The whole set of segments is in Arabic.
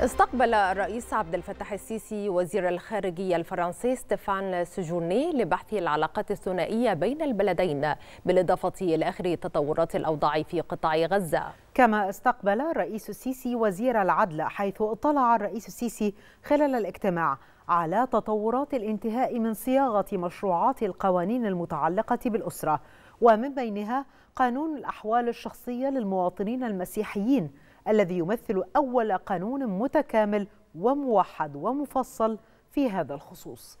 استقبل الرئيس عبد الفتاح السيسي وزير الخارجية الفرنسي ستيفان سجوني لبحث العلاقات الثنائية بين البلدين بالإضافة إلى آخر تطورات الأوضاع في قطاع غزة كما استقبل الرئيس السيسي وزير العدل حيث اطلع الرئيس السيسي خلال الاجتماع على تطورات الانتهاء من صياغة مشروعات القوانين المتعلقة بالأسرة ومن بينها قانون الأحوال الشخصية للمواطنين المسيحيين الذي يمثل أول قانون متكامل وموحد ومفصل في هذا الخصوص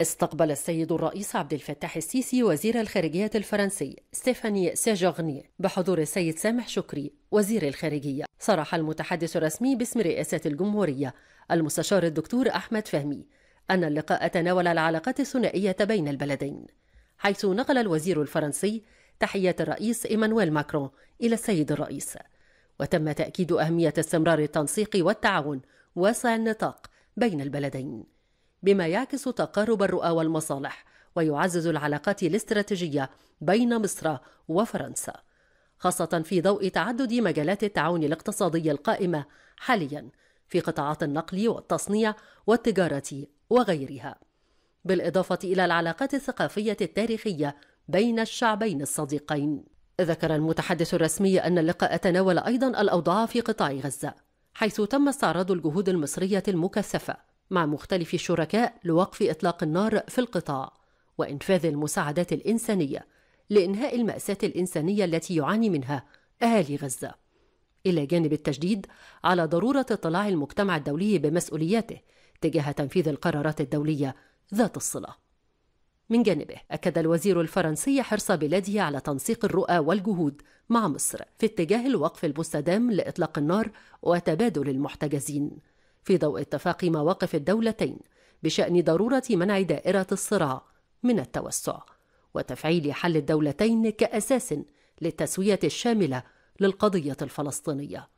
استقبل السيد الرئيس عبد الفتاح السيسي وزير الخارجية الفرنسي ستيفاني ساجغني بحضور السيد سامح شكري وزير الخارجية صرح المتحدث الرسمي باسم رئاسة الجمهورية المستشار الدكتور أحمد فهمي أن اللقاء تناول العلاقات الثنائية بين البلدين حيث نقل الوزير الفرنسي تحية الرئيس إيمانويل ماكرون إلى السيد الرئيس وتم تأكيد أهمية استمرار التنسيق والتعاون واسع النطاق بين البلدين بما يعكس تقارب الرؤى والمصالح ويعزز العلاقات الاستراتيجية بين مصر وفرنسا خاصة في ضوء تعدد مجالات التعاون الاقتصادي القائمة حاليا في قطاعات النقل والتصنيع والتجارة وغيرها بالإضافة إلى العلاقات الثقافية التاريخية بين الشعبين الصديقين ذكر المتحدث الرسمي أن اللقاء تناول أيضا الأوضاع في قطاع غزة حيث تم استعراض الجهود المصرية المكثفة مع مختلف الشركاء لوقف إطلاق النار في القطاع وإنفاذ المساعدات الإنسانية لإنهاء المأساة الإنسانية التي يعاني منها أهالي غزة إلى جانب التشديد على ضرورة اطلاع المجتمع الدولي بمسؤولياته تجاه تنفيذ القرارات الدولية ذات الصله من جانبه أكد الوزير الفرنسي حرص بلاده على تنسيق الرؤى والجهود مع مصر في اتجاه الوقف المستدام لإطلاق النار وتبادل المحتجزين في ضوء اتفاق مواقف الدولتين بشأن ضرورة منع دائرة الصراع من التوسع وتفعيل حل الدولتين كأساس للتسوية الشاملة للقضية الفلسطينية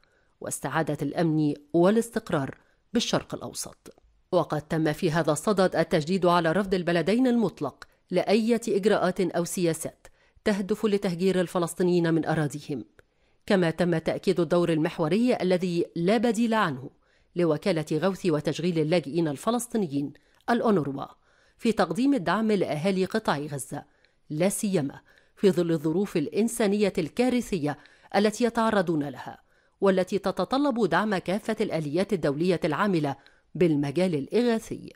واستعادة الأمن والاستقرار بالشرق الأوسط وقد تم في هذا الصدد التجديد على رفض البلدين المطلق لأية إجراءات أو سياسات تهدف لتهجير الفلسطينيين من أراضيهم كما تم تأكيد الدور المحوري الذي لا بديل عنه لوكالة غوث وتشغيل اللاجئين الفلسطينيين الأونروا في تقديم الدعم لأهالي قطاع غزة لا سيما في ظل الظروف الإنسانية الكارثية التي يتعرضون لها والتي تتطلب دعم كافة الآليات الدولية العاملة بالمجال الإغاثي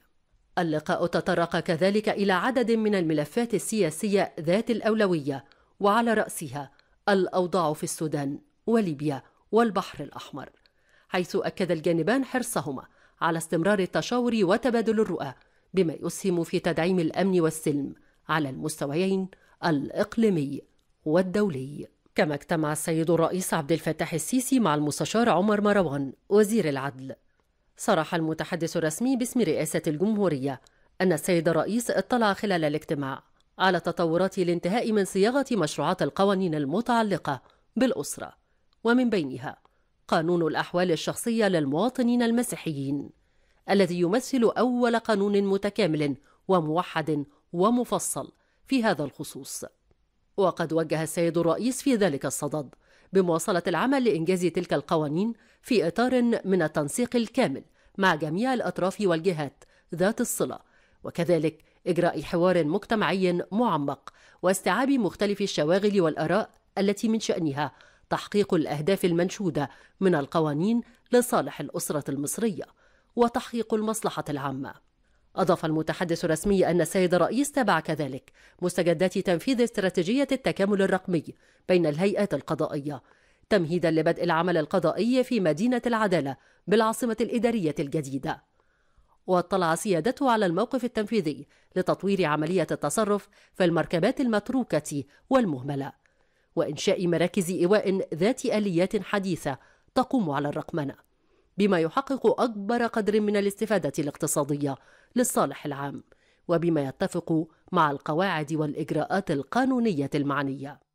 اللقاء تطرق كذلك إلى عدد من الملفات السياسية ذات الأولوية وعلى رأسها الأوضاع في السودان وليبيا والبحر الأحمر حيث أكد الجانبان حرصهما على استمرار التشاور وتبادل الرؤى بما يسهم في تدعيم الأمن والسلم على المستويين الإقليمي والدولي كما اجتمع السيد الرئيس عبد الفتاح السيسي مع المستشار عمر مروان وزير العدل صرح المتحدث الرسمي باسم رئاسة الجمهورية أن السيد الرئيس اطلع خلال الاجتماع على تطورات الانتهاء من صياغة مشروعات القوانين المتعلقة بالأسرة ومن بينها قانون الأحوال الشخصية للمواطنين المسيحيين الذي يمثل أول قانون متكامل وموحد ومفصل في هذا الخصوص وقد وجه السيد الرئيس في ذلك الصدد بمواصلة العمل لإنجاز تلك القوانين في إطار من التنسيق الكامل مع جميع الأطراف والجهات ذات الصلة وكذلك إجراء حوار مجتمعي معمق واستيعاب مختلف الشواغل والآراء التي من شأنها تحقيق الأهداف المنشودة من القوانين لصالح الأسرة المصرية وتحقيق المصلحة العامة أضاف المتحدث الرسمي أن السيد الرئيس تابع كذلك مستجدات تنفيذ استراتيجية التكامل الرقمي بين الهيئات القضائية تمهيدا لبدء العمل القضائي في مدينة العدالة بالعاصمة الإدارية الجديدة واطلع سيادته على الموقف التنفيذي لتطوير عملية التصرف في المركبات المتروكة والمهملة وإنشاء مراكز إيواء ذات آليات حديثة تقوم على الرقمنة بما يحقق أكبر قدر من الاستفادة الاقتصادية للصالح العام وبما يتفق مع القواعد والإجراءات القانونية المعنية